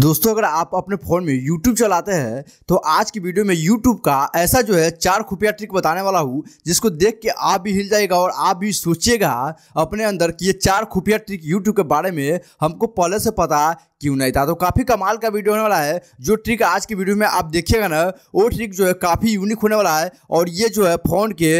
दोस्तों अगर आप अपने फ़ोन में YouTube चलाते हैं तो आज की वीडियो में YouTube का ऐसा जो है चार खुफिया ट्रिक बताने वाला हूँ जिसको देख के आप भी हिल जाएगा और आप भी सोचिएगा अपने अंदर कि ये चार खुफिया ट्रिक YouTube के बारे में हमको पहले से पता क्यों नहीं था तो काफ़ी कमाल का वीडियो होने वाला है जो ट्रिक आज की वीडियो में आप देखिएगा ना वो ट्रिक जो है काफ़ी यूनिक होने वाला है और ये जो है फ़ोन के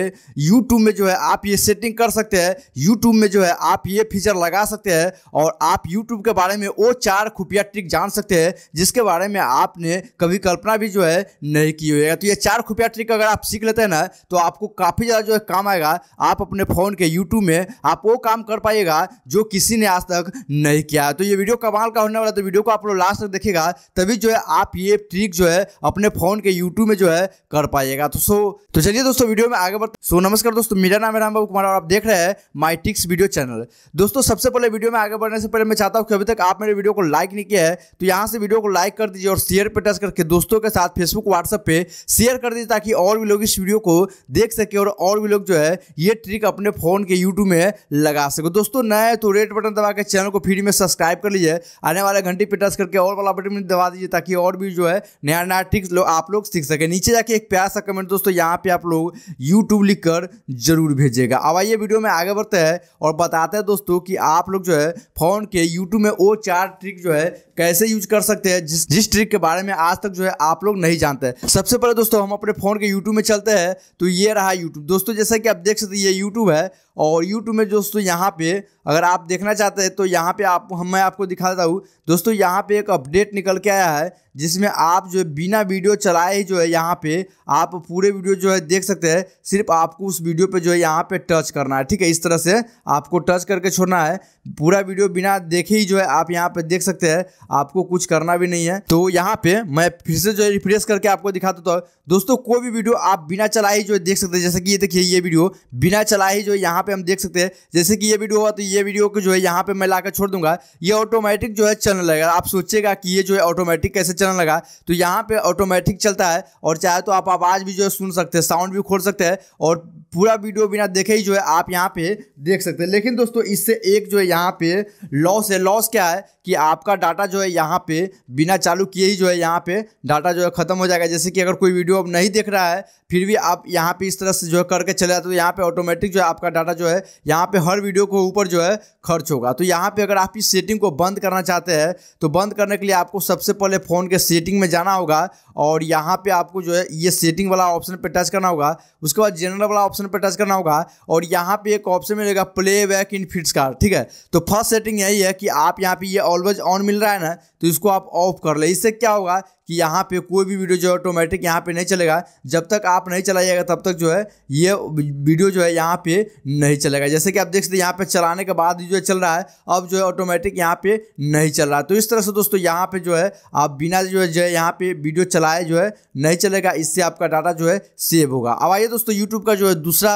यूट्यूब में जो है आप ये सेटिंग कर सकते हैं यूट्यूब में जो है आप ये फीचर लगा सकते हैं और आप यूट्यूब के बारे में वो चार खुफिया ट्रिक जान सकते हैं जिसके बारे में आपने कभी कल्पना भी जो है नहीं की हुई तो ये चार खुफिया ट्रिक अगर आप सीख लेते हैं ना तो आपको काफ़ी ज़्यादा जो है काम आएगा आप अपने फ़ोन के यूट्यूब में आप वो काम कर पाइएगा जो किसी ने आज तक नहीं किया तो ये वीडियो कमाल का होने वाला वाला तो वीडियो को आप लोग लास्ट तक देखेगा तभी जो है आप ये ट्रिक जो है अपने फोन के यूट्यूब में जो है कर पाएगा तो सो तो चलिए दोस्तों वीडियो में आगे बढ़ते सो नमस्कार दोस्तों मेरा नाम है रामबाबू कुमार और आप देख रहे हैं माई टिक्स वीडियो चैनल दोस्तों सबसे पहले वीडियो में आगे बढ़ने से पहले मैं चाहता हूँ कि अभी तक आप मेरे वीडियो को लाइक नहीं किया है तो यहाँ से वीडियो को लाइक कर दीजिए और शेयर पर टच करके दोस्तों के साथ फेसबुक व्हाट्सएप पर शेयर कर दीजिए ताकि और भी लोग इस वीडियो को देख सके और और भी लोग जो है ये ट्रिक अपने फोन के यूट्यूब में लगा सके दोस्तों नए तो रेड बटन दबा के चैनल को फ्री में सब्सक्राइब कर लीजिए आने वाले वाला घंटी पे टच करके और वाला बटन दबा दीजिए ताकि और भी जो है नया नया ट्रिक्स लो, आप लोग सीख सके नीचे जाके एक प्यार सा कमेंट दोस्तों यहाँ पे आप लोग यूट्यूब लिख कर जरूर भेजिएगा अब आइए वीडियो में आगे बढ़ते हैं और बताते हैं दोस्तों कि आप लोग जो है फोन के यूट्यूब में वो चार ट्रिक जो है कैसे यूज कर सकते हैं जिस जिस ट्रिक के बारे में आज तक जो है आप लोग नहीं जानते सबसे पहले दोस्तों हम अपने फोन के यूट्यूब में चलते हैं तो ये रहा यूट्यूब दोस्तों जैसा कि आप देख सकते ये यूट्यूब है और यूट्यूब में दोस्तों यहाँ पे अगर आप देखना चाहते हैं तो यहाँ पे आप हम मैं आपको दिखा देता हूँ दोस्तों यहाँ पे एक अपडेट निकल के आया है जिसमें आप जो है बिना वीडियो चलाए ही जो है यहाँ पे आप पूरे वीडियो जो है देख सकते हैं सिर्फ आपको उस वीडियो पे जो है यहाँ पे टच करना है ठीक है इस तरह से आपको टच करके छोड़ना है पूरा वीडियो बिना देखे ही जो है आप यहाँ पे देख सकते हैं आपको कुछ करना भी नहीं है तो यहाँ पे मैं फिर से जो है रिफ्रेश करके आपको दिखा देता हूँ दोस्तों कोई भी वीडियो आप बिना चलाए ही जो है देख सकते हैं जैसे कि ये देखिए ये वीडियो बिना चलाए ही जो है यहाँ पे हम देख सकते हैं जैसे कि ये वीडियो हुआ तो ये वीडियो को जो है यहाँ पे मैं ला छोड़ दूंगा ये ऑटोमेटिक जो है चलने लगेगा आप सोचेगा कि ये जो है ऑटोमेटिक कैसे चलने लगा तो यहाँ पे ऑटोमेटिक चलता है और चाहे तो आप आवाज़ भी जो है सुन सकते हैं साउंड भी खोल सकते हैं और पूरा वीडियो बिना देखे ही जो है आप यहाँ पे देख सकते हैं लेकिन दोस्तों इससे एक जो है यहाँ पे लॉस है लॉस क्या है कि आपका डाटा जो है यहाँ पे बिना चालू किए ही जो है यहाँ पे डाटा जो है ख़त्म हो जाएगा जैसे कि अगर कोई वीडियो अब नहीं देख रहा है फिर भी आप यहाँ पे इस तरह से जो है करके चले जाते तो यहाँ पे ऑटोमेटिक जो है आपका डाटा जो है यहाँ पे हर वीडियो के ऊपर जो है खर्च होगा तो यहाँ पे अगर आप इस सेटिंग को बंद करना चाहते हैं तो बंद करने के लिए आपको सबसे पहले फ़ोन के सेटिंग में जाना होगा और यहाँ पे आपको जो है ये सेटिंग वाला ऑप्शन पे टच करना होगा उसके बाद जनरल वाला ऑप्शन पे टच करना होगा और यहाँ पे एक ऑप्शन मिलेगा प्ले बैक इन फिट्स कार ठीक है तो फर्स्ट सेटिंग यही है कि आप यहाँ पे ये ऑलवेज ऑन मिल रहा है ना तो इसको आप ऑफ कर ले इससे क्या होगा कि यहाँ पे कोई भी वीडियो जो है ऑटोमेटिक यहाँ पे नहीं चलेगा जब तक आप नहीं चलाइएगा तब तक जो है ये वीडियो जो है यहाँ पे नहीं चलेगा जैसे कि आप देख सकते हैं यहाँ पे चलाने के बाद जो चल रहा है अब जो है ऑटोमेटिक यहाँ पे नहीं चल रहा है तो इस तरह से दोस्तों यहाँ पे जो है आप बिना जो है जो है यहाँ पे वीडियो चलाए जो है नहीं चलेगा इससे आपका डाटा जो है सेव होगा अब आइए दोस्तों यूट्यूब का जो है दूसरा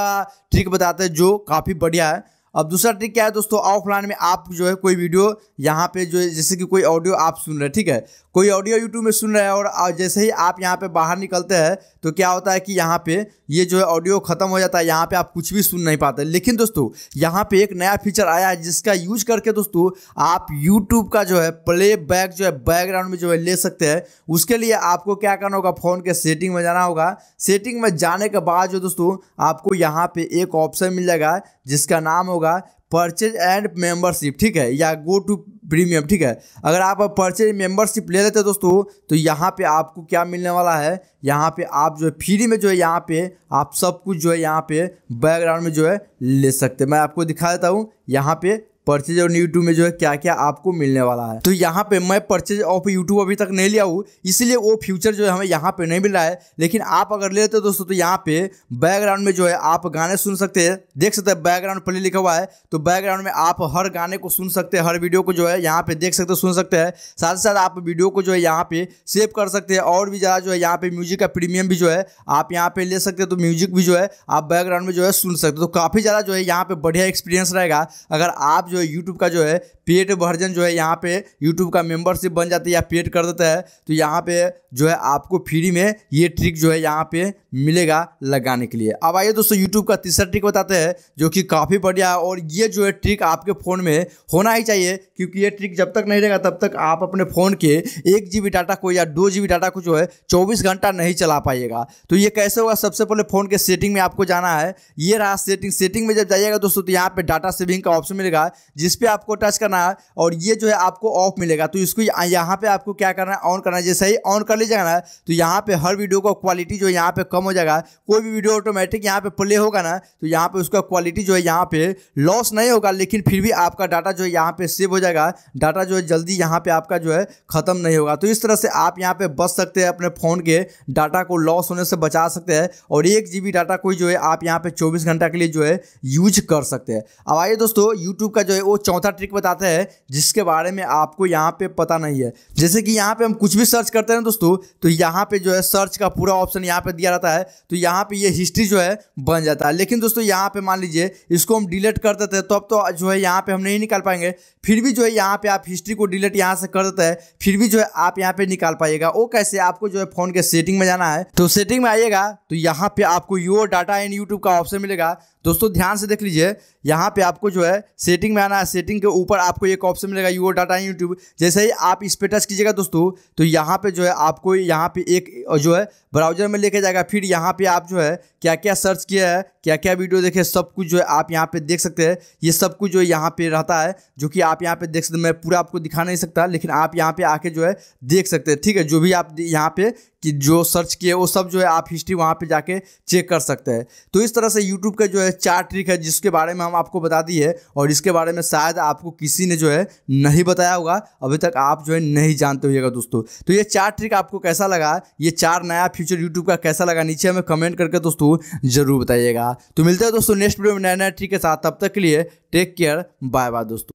ट्रिक बताते हैं जो काफ़ी बढ़िया है अब दूसरा ट्रिक क्या है दोस्तों ऑफलाइन में आप जो है कोई वीडियो यहाँ पे जो है जैसे कि कोई ऑडियो आप सुन रहे हैं ठीक है कोई ऑडियो यूट्यूब में सुन रहे हैं और जैसे ही आप यहाँ पे बाहर निकलते हैं तो क्या होता है कि यहाँ पे ये जो है ऑडियो खत्म हो जाता है यहाँ पे आप कुछ भी सुन नहीं पाते लेकिन दोस्तों यहाँ पे एक नया फीचर आया है जिसका यूज करके दोस्तों आप यूट्यूब का जो है प्ले बैक जो है बैकग्राउंड में जो है ले सकते हैं उसके लिए आपको क्या करना होगा फ़ोन के सेटिंग में जाना होगा सेटिंग में जाने के बाद जो दोस्तों आपको यहाँ पे एक ऑप्शन मिल जाएगा जिसका नाम होगा होगा परचेज एंड मेंबरशिप ठीक है या गो टू प्रीमियम ठीक है अगर आप परचेज मेंबरशिप ले लेते हैं दोस्तों तो यहाँ पे आपको क्या मिलने वाला है यहाँ पे आप जो है फ्री में जो है यहाँ पे आप सब कुछ जो है यहाँ पे बैकग्राउंड में जो है ले सकते हैं मैं आपको दिखा देता हूँ यहाँ पे परचेज और यूट्यूब में जो है क्या क्या आपको मिलने वाला है तो यहाँ पे मैं परचेज ऑफ यूट्यूब अभी तक नहीं लिया हूँ इसलिए वो फ्यूचर जो है हमें यहाँ पे नहीं मिल रहा है लेकिन आप अगर ले लेते हो दोस्तों तो यहाँ पे बैकग्राउंड में जो है आप गाने सुन सकते हैं देख सकते हैं बैकग्राउंड प्ले लिखा हुआ है तो बैकग्राउंड में आप हर गाने को सुन सकते हैं हर वीडियो को जो है यहाँ पे देख सकते सुन सकते हैं साथ ही साथ आप वीडियो को जो है यहाँ पे सेव कर सकते हैं और भी ज़्यादा जो है यहाँ पे म्यूजिक का प्रीमियम भी जो है आप यहाँ पे ले सकते हैं तो म्यूजिक भी जो है आप बैकग्राउंड में जो है सुन सकते हो तो काफ़ी ज़्यादा जो है यहाँ पे बढ़िया एक्सपीरियंस रहेगा अगर आप जो है यूट्यूब का जो है पेड वर्जन जो है यहाँ पे यूट्यूब का मेंबरशिप बन जाता है या पेड कर देता है तो यहाँ पे जो है आपको फ्री में ये ट्रिक जो है यहाँ पे मिलेगा लगाने के लिए अब आइए दोस्तों यूट्यूब का तीसरा ट्रिक बताते हैं जो कि काफ़ी बढ़िया है और ये जो है ट्रिक आपके फ़ोन में होना ही चाहिए क्योंकि ये ट्रिक जब तक नहीं रहेगा तब तक आप अपने फ़ोन के एक जी डाटा को या दो जी डाटा को जो है चौबीस घंटा नहीं चला पाइएगा तो ये कैसे होगा सबसे पहले फ़ोन के सेटिंग में आपको जाना है ये रहा सेटिंग सेटिंग में जब जाइएगा दोस्तों तो यहाँ पर डाटा सेविंग का ऑप्शन मिलेगा जिसपे आपको टच करना करना है और ये जो है आपको ऑफ मिलेगा तो इसको यहाँ पे आपको क्या करना है ऑन करना है जैसे ही ऑन कर लीजिएगा ना तो यहाँ पे हर वीडियो का क्वालिटी जो है यहाँ पे कम हो जाएगा कोई भी वीडियो ऑटोमेटिक यहाँ पे प्ले होगा ना तो यहाँ पे उसका क्वालिटी जो है यहाँ पे लॉस नहीं होगा लेकिन फिर भी आपका डाटा जो है यहाँ पे सेव हो जाएगा डाटा जो है जल्दी यहाँ पे आपका जो है खत्म नहीं होगा तो इस तरह से आप यहाँ पे बच सकते हैं अपने फ़ोन के डाटा को लॉस होने से बचा सकते हैं और एक जी डाटा को जो है आप यहाँ पे चौबीस घंटा के लिए जो है यूज कर सकते हैं अब आइए दोस्तों यूट्यूब का जो है वो चौथा ट्रिक बताते हैं है जिसके बारे में आपको यहाँ पे पता नहीं है जैसे कि यहाँ पे हम कुछ भी सर्च करते हैं दोस्तों तो यहाँ पे जो है सर्च का पूरा ऑप्शन यहाँ पे दिया रहता है तो यहाँ पे ये हिस्ट्री जो है बन जाता है लेकिन दोस्तों यहाँ पे मान लीजिए इसको हम डिलीट कर देते हैं तो अब तो जो है यहाँ पे हम नहीं निकाल पाएंगे फिर भी जो है यहाँ पे आप हिस्ट्री को डिलीट यहाँ से कर देते हैं फिर भी जो है आप यहाँ पे निकाल पाइएगा वो कैसे आपको जो है फोन के सेटिंग में जाना है तो सेटिंग में आइएगा तो यहाँ पे आपको योर डाटा एंड यूट्यूब का ऑप्शन मिलेगा दोस्तों ध्यान से देख लीजिए यहाँ पे आपको जो है सेटिंग में आना है सेटिंग के ऊपर आपको एक ऑप्शन मिलेगा यूओ डाटा यूट्यूब जैसे ही आप इस पर टच कीजिएगा दोस्तों तो यहाँ पे जो है आपको यहाँ पे एक जो है ब्राउजर में लेके जाएगा फिर यहाँ पे आप जो है क्या क्या सर्च किया है क्या क्या वीडियो देखे सब कुछ जो है आप यहाँ पे देख सकते हैं ये सब कुछ जो यहाँ पे रहता है जो कि आप यहाँ पे देख सकते मैं पूरा आपको दिखा नहीं सकता लेकिन आप यहाँ पे आके जो है देख सकते हैं ठीक है जो भी आप यहाँ पे कि जो सर्च किए वो सब जो है आप हिस्ट्री वहाँ पे जाके चेक कर सकते हैं तो इस तरह से यूट्यूब का जो है चार ट्रिक है जिसके बारे में हम आपको बता दिए और इसके बारे में शायद आपको किसी ने जो है नहीं बताया होगा अभी तक आप जो है नहीं जानते होगा दोस्तों तो ये चार ट्रिक आपको कैसा लगा ये चार नया फ्यूचर यूट्यूब का कैसा लगा नीचे हमें कमेंट करके दोस्तों ज़रूर बताइएगा तो मिलते हैं दोस्तों नेक्स्ट वीडियो में नया नया ट्रिक के साथ तब तक के लिए टेक केयर बाय बाय दोस्तों